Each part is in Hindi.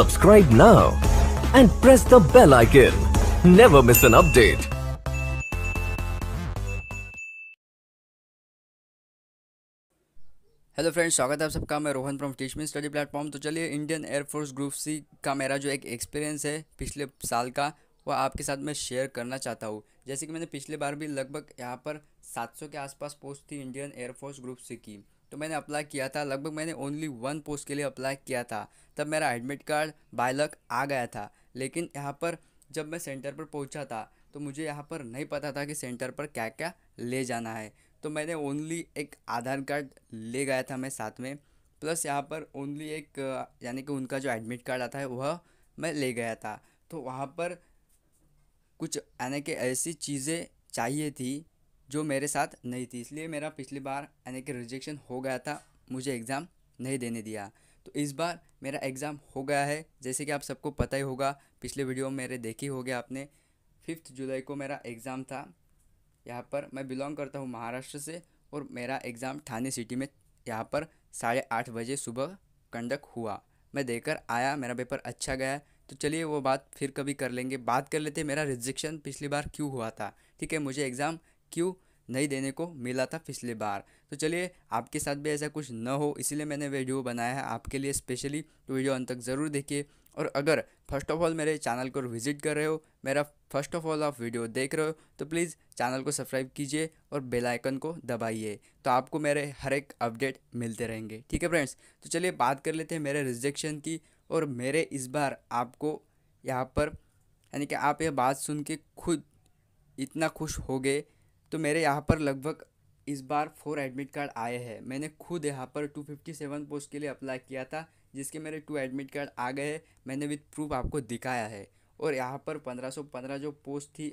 Subscribe now and press the bell icon. Never miss an update. Hello friends स्वागत है आप सबका मैं Rohan from Teachmint study platform तो चलिए इंडियन एयरफोर्स ग्रुप सी का मेरा जो एक एक्सपीरियंस है पिछले साल का वो आपके साथ मैं शेयर करना चाहता हूँ जैसे कि मैंने पिछले बार भी लगभग यहाँ पर 700 के आसपास पोस्ट थी इंडियन एयरफोर्स ग्रुप सी की तो मैंने अप्लाई किया था लगभग मैंने ओनली वन पोस्ट के लिए अप्लाई किया था तब मेरा एडमिट कार्ड बायलक आ गया था लेकिन यहाँ पर जब मैं सेंटर पर पहुँचा था तो मुझे यहाँ पर नहीं पता था कि सेंटर पर क्या क्या ले जाना है तो मैंने ओनली एक आधार कार्ड ले गया था मैं साथ में प्लस यहाँ पर ओनली एक यानी कि उनका जो एडमिट कार्ड आता है वह मैं ले गया था तो वहाँ पर कुछ यानी कि ऐसी चीज़ें चाहिए थी जो मेरे साथ नहीं थी इसलिए मेरा पिछली बार यानी कि रिजेक्शन हो गया था मुझे एग्ज़ाम नहीं देने दिया तो इस बार मेरा एग्ज़ाम हो गया है जैसे कि आप सबको पता ही होगा पिछले वीडियो मेरे देखी होगी आपने फिफ्थ जुलाई को मेरा एग्ज़ाम था यहाँ पर मैं बिलोंग करता हूँ महाराष्ट्र से और मेरा एग्ज़ाम ठाणे सिटी में यहाँ पर साढ़े आठ बजे सुबह कंडक्ट हुआ मैं देकर आया मेरा पेपर अच्छा गया तो चलिए वो बात फिर कभी कर लेंगे बात कर लेते मेरा रिजेक्शन पिछली बार क्यों हुआ था ठीक है मुझे एग्ज़ाम क्यों नहीं देने को मिला था पिछले बार तो चलिए आपके साथ भी ऐसा कुछ न हो इसीलिए मैंने वीडियो बनाया है आपके लिए स्पेशली तो वीडियो अंत तक ज़रूर देखिए और अगर फर्स्ट ऑफ ऑल मेरे चैनल को विजिट कर रहे हो मेरा फर्स्ट ऑफ ऑल आप वीडियो देख रहे हो तो प्लीज़ चैनल को सब्सक्राइब कीजिए और बेल आइकन को दबाइए तो आपको मेरे हर एक अपडेट मिलते रहेंगे ठीक है फ्रेंड्स तो चलिए बात कर लेते हैं मेरे रिजेक्शन की और मेरे इस बार आपको यहाँ पर यानी कि आप ये बात सुन के खुद इतना खुश हो गए तो मेरे यहाँ पर लगभग इस बार फोर एडमिट कार्ड आए हैं मैंने खुद यहाँ पर टू फिफ्टी सेवन पोस्ट के लिए अप्लाई किया था जिसके मेरे टू एडमिट कार्ड आ गए हैं मैंने विथ प्रूफ आपको दिखाया है और यहाँ पर पंद्रह सौ पंद्रह जो पोस्ट थी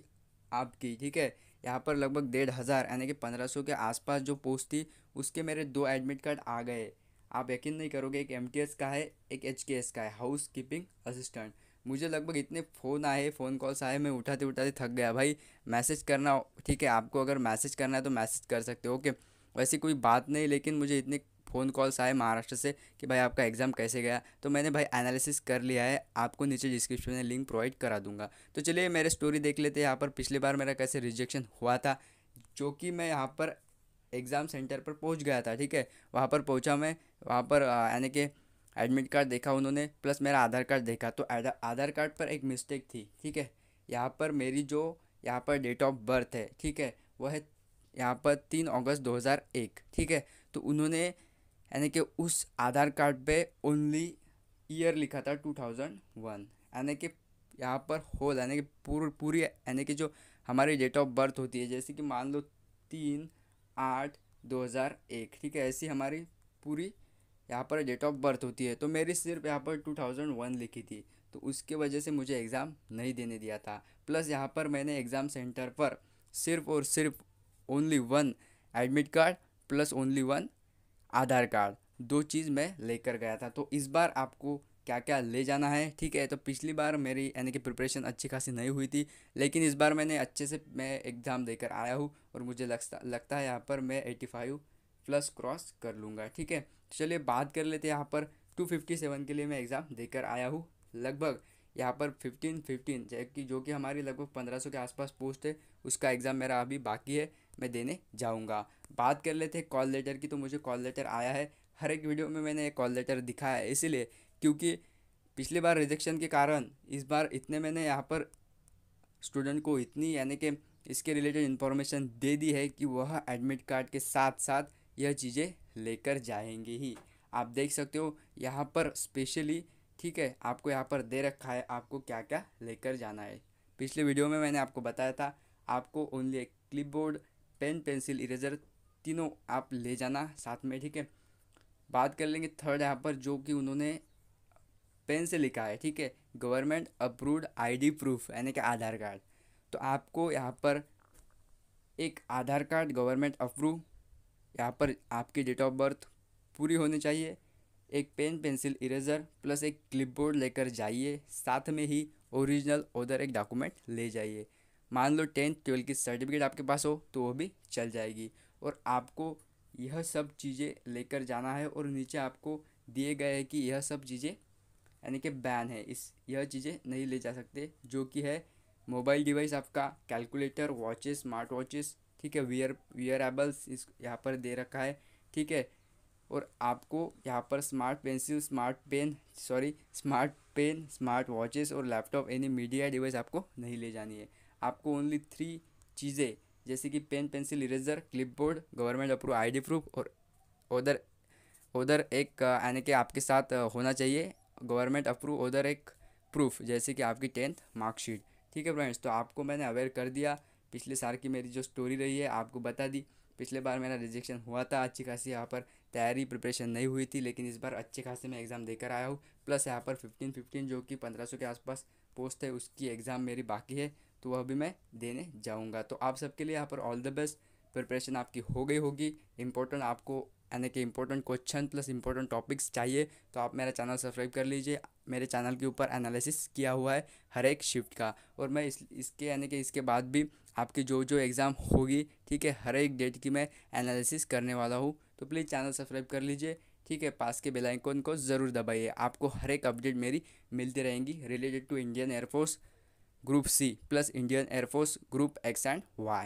आपकी ठीक है यहाँ पर लगभग डेढ़ हज़ार यानी कि पंद्रह सौ के आसपास जो पोस्ट थी उसके मेरे दो एडमिट कार्ड आ गए आप यकीन नहीं करोगे एक एम का है एक एच का है हाउस कीपिंग असिस्टेंट मुझे लगभग इतने फ़ोन आए फ़ोन कॉल्स आए मैं उठाते उठाते थक गया भाई मैसेज करना ठीक है आपको अगर मैसेज करना है तो मैसेज कर सकते हो ओके वैसी कोई बात नहीं लेकिन मुझे इतने फ़ोन कॉल्स आए महाराष्ट्र से कि भाई आपका एग्ज़ाम कैसे गया तो मैंने भाई एनालिसिस कर लिया है आपको नीचे डिस्क्रिप्शन में लिंक प्रोवाइड करा दूंगा तो चलिए मेरे स्टोरी देख लेते हैं यहाँ पर पिछली बार मेरा कैसे रिजेक्शन हुआ था जो कि मैं यहाँ पर एग्ज़ाम सेंटर पर पहुँच गया था ठीक है वहाँ पर पहुँचा मैं वहाँ पर यानी कि एडमिट कार्ड देखा उन्होंने प्लस मेरा आधार कार्ड देखा तो आधार कार्ड पर एक मिस्टेक थी ठीक है यहाँ पर मेरी जो यहाँ पर डेट ऑफ बर्थ है ठीक है वह है यहाँ पर तीन अगस्त 2001 ठीक है तो उन्होंने यानी कि उस आधार कार्ड पे ओनली ईयर लिखा था 2001 यानी कि यहाँ पर होल यानी कि पूर पूरी यानी कि जो हमारी डेट ऑफ बर्थ होती है जैसे कि मान लो तीन आठ 2001 ठीक है ऐसी हमारी पूरी यहाँ पर डेट ऑफ बर्थ होती है तो मेरी सिर्फ यहाँ पर 2001 लिखी थी तो उसके वजह से मुझे एग्ज़ाम नहीं देने दिया था प्लस यहाँ पर मैंने एग्ज़ाम सेंटर पर सिर्फ और सिर्फ only one admit card plus only one Aadhaar card दो चीज़ मैं लेकर गया था तो इस बार आपको क्या क्या ले जाना है ठीक है तो पिछली बार मेरी यानी कि प्रिपरेशन अच्छी खासी नहीं हुई थी लेकिन इस बार मैंने अच्छे से मैं एग्ज़ाम देकर आया हूँ और मुझे लगता लगता है यहाँ पर मैं एटी फाइव प्लस क्रॉस कर लूँगा ठीक है चलिए बात कर लेते हैं यहाँ पर टू फिफ्टी सेवन के लिए मैं एग्ज़ाम देकर आया हूँ लगभग यहाँ पर फिफ्टीन फिफ्टीन कि जो कि हमारी लगभग पंद्रह सौ के आसपास पोस्ट है उसका एग्ज़ाम मेरा अभी बाकी है मैं देने जाऊँगा बात कर लेते हैं कॉल लेटर की तो मुझे कॉल लेटर आया है हर एक वीडियो में मैंने कॉल लेटर दिखाया है इसीलिए क्योंकि पिछली बार रिजेक्शन के कारण इस बार इतने मैंने यहाँ पर स्टूडेंट को इतनी यानी कि इसके रिलेटेड इन्फॉर्मेशन दे दी है कि वह एडमिट कार्ड के साथ साथ यह चीज़ें लेकर जाएंगे ही आप देख सकते हो यहाँ पर स्पेशली ठीक है आपको यहाँ पर दे रखा है आपको क्या क्या लेकर जाना है पिछले वीडियो में मैंने आपको बताया था आपको ओनली एक clip board pen pencil eraser तीनों आप ले जाना साथ में ठीक है बात कर लेंगे थर्ड यहाँ पर जो कि उन्होंने पेन से लिखा है ठीक है गवर्नमेंट अप्रूव्ड आईडी प्रूफ यानी कि आधार कार्ड तो आपको यहाँ पर एक आधार कार्ड गवर्नमेंट अप्रूव यहाँ पर आपकी डेट ऑफ बर्थ पूरी होनी चाहिए एक पेन पेंसिल इरेजर प्लस एक क्लिपबोर्ड लेकर जाइए साथ में ही ओरिजिनल उधर एक डॉक्यूमेंट ले जाइए मान लो टेंथ ट्वेल्थ की सर्टिफिकेट आपके पास हो तो वो भी चल जाएगी और आपको यह सब चीज़ें लेकर जाना है और नीचे आपको दिए गए हैं कि यह सब चीज़ें यानी कि बैन है इस यह चीज़ें नहीं ले जा सकते जो कि है मोबाइल डिवाइस आपका कैलकुलेटर वॉचेस स्मार्ट वॉचेस ठीक है वियर वियरेबल्स इस यहाँ पर दे रखा है ठीक है और आपको यहाँ पर smart pencil smart pen sorry smart pen smart watches और लैपटॉप यानी मीडिया डिवाइस आपको नहीं ले जानी है आपको ओनली थ्री चीज़ें जैसे कि pen pencil eraser clipboard government approve ID proof और उधर उधर एक यानी कि आपके साथ होना चाहिए गवर्नमेंट अप्रूव उधर एक प्रूफ जैसे कि आपकी टेंथ मार्कशीट ठीक है फ्रेंड्स तो आपको मैंने अवेयर कर दिया पिछले साल की मेरी जो स्टोरी रही है आपको बता दी पिछले बार मेरा रिजेक्शन हुआ था अच्छी खासी यहाँ पर तैयारी प्रिपरेशन नहीं हुई थी लेकिन इस बार अच्छे खासे मैं एग्ज़ाम देकर आया हूँ प्लस यहाँ पर फिफ्टीन फिफ्टीन जो कि पंद्रह सौ के आसपास पोस्ट है उसकी एग्ज़ाम मेरी बाकी है तो वह भी मैं देने जाऊँगा तो आप सबके लिए यहाँ पर ऑल द बेस्ट प्रिपरेशन आपकी हो गई होगी इंपॉर्टेंट आपको यानी कि important question plus important topics चाहिए तो आप मेरा चैनल सब्सक्राइब कर लीजिए मेरे चैनल के ऊपर एनालिसिस किया हुआ है हर एक शिफ्ट का और मैं इस इसके यानी कि इसके बाद भी आपकी जो जो एग्ज़ाम होगी ठीक है हर एक डेट की मैं एनालिसिस करने वाला हूँ तो प्लीज़ चैनल सब्सक्राइब कर लीजिए ठीक है पास के बेलाइकोन को ज़रूर दबाइए आपको हर एक अपडेट मेरी मिलती रहेंगी related to Indian air force group C plus Indian air force group X and Y